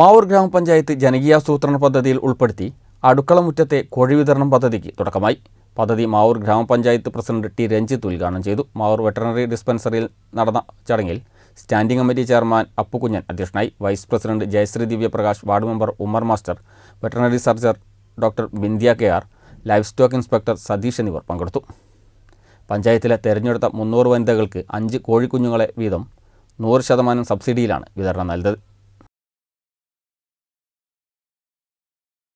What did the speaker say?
മാവൂർ ഗ്രാമപഞ്ചായത്ത് ജനകീയാസൂത്രണ പദ്ധതിയിൽ ഉൾപ്പെടുത്തി അടുക്കളമുറ്റത്തെ കോഴി വിതരണം പദ്ധതിക്ക് തുടക്കമായി പദ്ധതി മാവൂർ ഗ്രാമപഞ്ചായത്ത് പ്രസിഡന്റ് ടി രഞ്ജിത്ത് ഉദ്ഘാടനം ചെയ്തു മാവൂർ വെറ്ററിനറി ഡിസ്പെൻസറിയിൽ നടന്ന ചടങ്ങിൽ സ്റ്റാൻഡിംഗ് കമ്മിറ്റി ചെയർമാൻ അപ്പുകുഞ്ഞൻ അധ്യക്ഷനായി vice president Jayasree Divyaprakash ward member Ummer master veterinary surgeon doctor Bindiya K R livestock inspector Satheesh എന്നിവർ പങ്കെടുത്തു പഞ്ചായത്തിലെ തെരഞ്ഞെടുത്ത മുന്നൂറ് വനിതകൾക്ക് അഞ്ച് കോഴിക്കുഞ്ഞുങ്ങളെ വീതം നൂറ് ശതമാനം സബ്സിഡിയിലാണ് വിതരണം നൽകുന്നത്